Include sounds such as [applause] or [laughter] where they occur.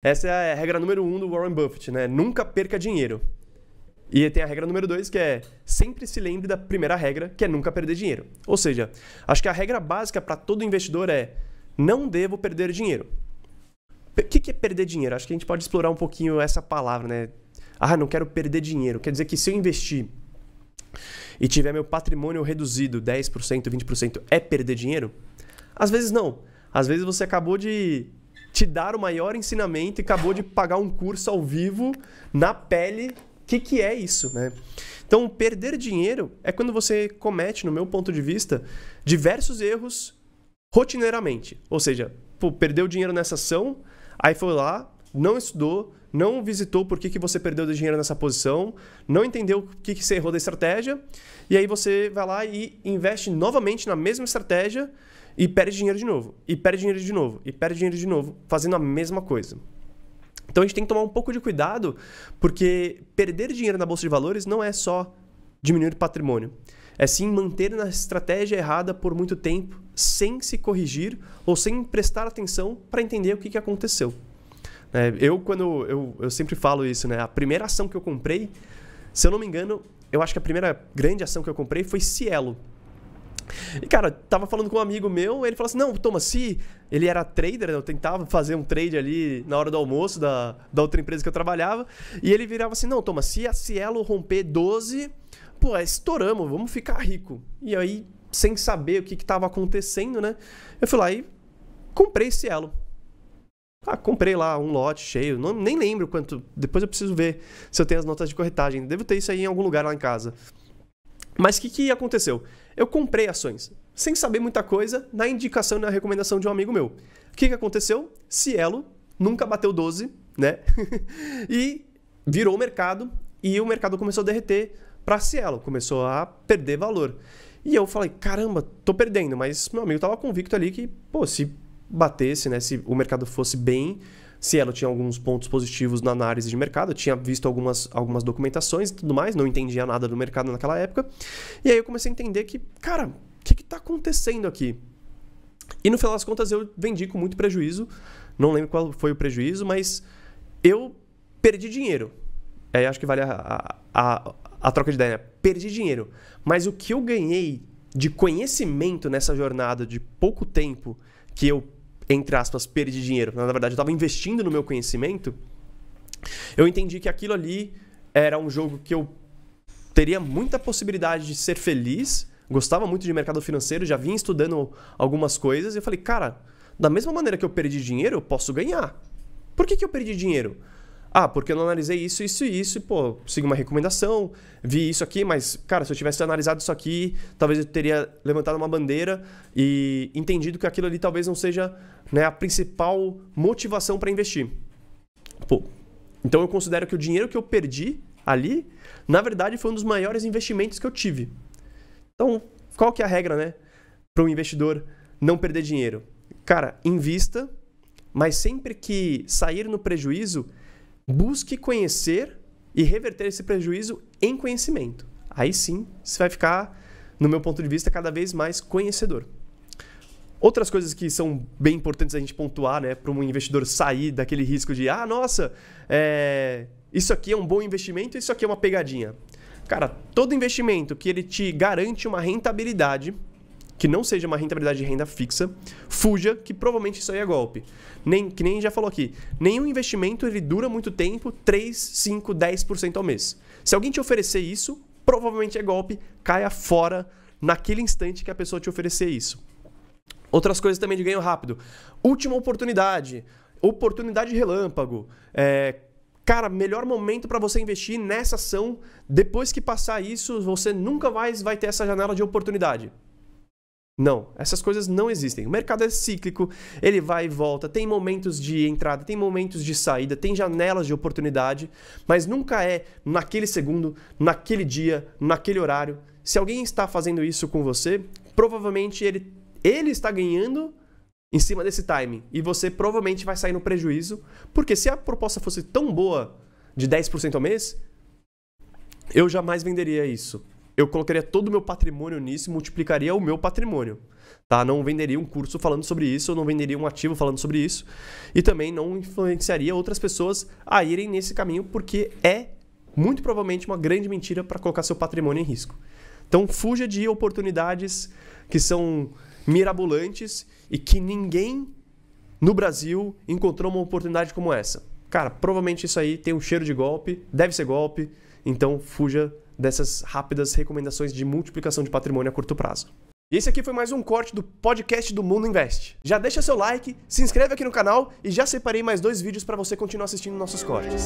Essa é a regra número um do Warren Buffett, né? Nunca perca dinheiro. E tem a regra número dois, que é sempre se lembre da primeira regra, que é nunca perder dinheiro. Ou seja, acho que a regra básica para todo investidor é não devo perder dinheiro. O que, que é perder dinheiro? Acho que a gente pode explorar um pouquinho essa palavra, né? Ah, não quero perder dinheiro. Quer dizer que se eu investir e tiver meu patrimônio reduzido 10%, 20%, é perder dinheiro? Às vezes não. Às vezes você acabou de te dar o maior ensinamento e acabou de pagar um curso ao vivo na pele. O que, que é isso, né? Então, perder dinheiro é quando você comete, no meu ponto de vista, diversos erros rotineiramente. Ou seja, pô, perdeu dinheiro nessa ação, aí foi lá, não estudou, não visitou por que, que você perdeu dinheiro nessa posição, não entendeu o que, que você errou da estratégia, e aí você vai lá e investe novamente na mesma estratégia e perde dinheiro de novo, e perde dinheiro de novo, e perde dinheiro de novo, fazendo a mesma coisa. Então a gente tem que tomar um pouco de cuidado, porque perder dinheiro na bolsa de valores não é só diminuir o patrimônio, é sim manter na estratégia errada por muito tempo, sem se corrigir ou sem prestar atenção para entender o que, que aconteceu. É, eu, quando. Eu, eu sempre falo isso, né? A primeira ação que eu comprei, se eu não me engano, eu acho que a primeira grande ação que eu comprei foi Cielo. E, cara, tava falando com um amigo meu, ele falou assim: não, toma, se ele era trader, né, eu tentava fazer um trade ali na hora do almoço da, da outra empresa que eu trabalhava, e ele virava assim: não, toma, se a Cielo romper 12, pô, estouramos, vamos ficar rico. E aí, sem saber o que, que tava acontecendo, né? Eu fui lá e comprei Cielo. Ah, comprei lá um lote cheio, não, nem lembro quanto. Depois eu preciso ver se eu tenho as notas de corretagem. Devo ter isso aí em algum lugar lá em casa. Mas o que, que aconteceu? Eu comprei ações, sem saber muita coisa, na indicação e na recomendação de um amigo meu. O que, que aconteceu? Cielo nunca bateu 12, né? [laughs] e virou o mercado e o mercado começou a derreter para Cielo, começou a perder valor. E eu falei, caramba, tô perdendo, mas meu amigo tava convicto ali que, pô, se batesse, né? Se o mercado fosse bem, se ela tinha alguns pontos positivos na análise de mercado, tinha visto algumas, algumas documentações e tudo mais, não entendia nada do mercado naquela época. E aí eu comecei a entender que, cara, o que, está acontecendo aqui? E no final das contas eu vendi com muito prejuízo, não lembro qual foi o prejuízo, mas eu perdi dinheiro. Aí é, acho que vale a, a, a troca de ideia, né? Perdi dinheiro. Mas o que eu ganhei de conhecimento nessa jornada de pouco tempo que eu entre aspas, perdi dinheiro. Na verdade, eu estava investindo no meu conhecimento. Eu entendi que aquilo ali era um jogo que eu teria muita possibilidade de ser feliz. Gostava muito de mercado financeiro, já vinha estudando algumas coisas. E eu falei, cara, da mesma maneira que eu perdi dinheiro, eu posso ganhar. Por que, que eu perdi dinheiro? Ah, porque eu não analisei isso, isso e isso, e, pô, segui uma recomendação, vi isso aqui, mas, cara, se eu tivesse analisado isso aqui, talvez eu teria levantado uma bandeira e entendido que aquilo ali talvez não seja né, a principal motivação para investir. Pô, então eu considero que o dinheiro que eu perdi ali, na verdade, foi um dos maiores investimentos que eu tive. Então, qual que é a regra, né? Para um investidor não perder dinheiro? Cara, invista, mas sempre que sair no prejuízo, busque conhecer e reverter esse prejuízo em conhecimento. Aí sim, você vai ficar, no meu ponto de vista, cada vez mais conhecedor. Outras coisas que são bem importantes a gente pontuar, né, para um investidor sair daquele risco de, ah, nossa, é... isso aqui é um bom investimento, isso aqui é uma pegadinha. Cara, todo investimento que ele te garante uma rentabilidade, que não seja uma rentabilidade de renda fixa, fuja, que provavelmente isso aí é golpe. Nem, que nem já falou aqui, nenhum investimento ele dura muito tempo, 3, 5, 10% ao mês. Se alguém te oferecer isso, provavelmente é golpe, caia fora naquele instante que a pessoa te oferecer isso. Outras coisas também de ganho rápido. Última oportunidade, oportunidade relâmpago. É, cara, melhor momento para você investir nessa ação. Depois que passar isso, você nunca mais vai ter essa janela de oportunidade. Não, essas coisas não existem. O mercado é cíclico, ele vai e volta, tem momentos de entrada, tem momentos de saída, tem janelas de oportunidade, mas nunca é naquele segundo, naquele dia, naquele horário. Se alguém está fazendo isso com você, provavelmente ele, ele está ganhando em cima desse timing e você provavelmente vai sair no prejuízo, porque se a proposta fosse tão boa de 10% ao mês, eu jamais venderia isso eu colocaria todo o meu patrimônio nisso e multiplicaria o meu patrimônio. Tá? Não venderia um curso falando sobre isso, não venderia um ativo falando sobre isso. E também não influenciaria outras pessoas a irem nesse caminho, porque é muito provavelmente uma grande mentira para colocar seu patrimônio em risco. Então fuja de oportunidades que são mirabolantes e que ninguém no Brasil encontrou uma oportunidade como essa. Cara, provavelmente isso aí tem um cheiro de golpe, deve ser golpe, então fuja dessas rápidas recomendações de multiplicação de patrimônio a curto prazo. E esse aqui foi mais um corte do podcast do Mundo Invest. Já deixa seu like, se inscreve aqui no canal e já separei mais dois vídeos para você continuar assistindo nossos cortes.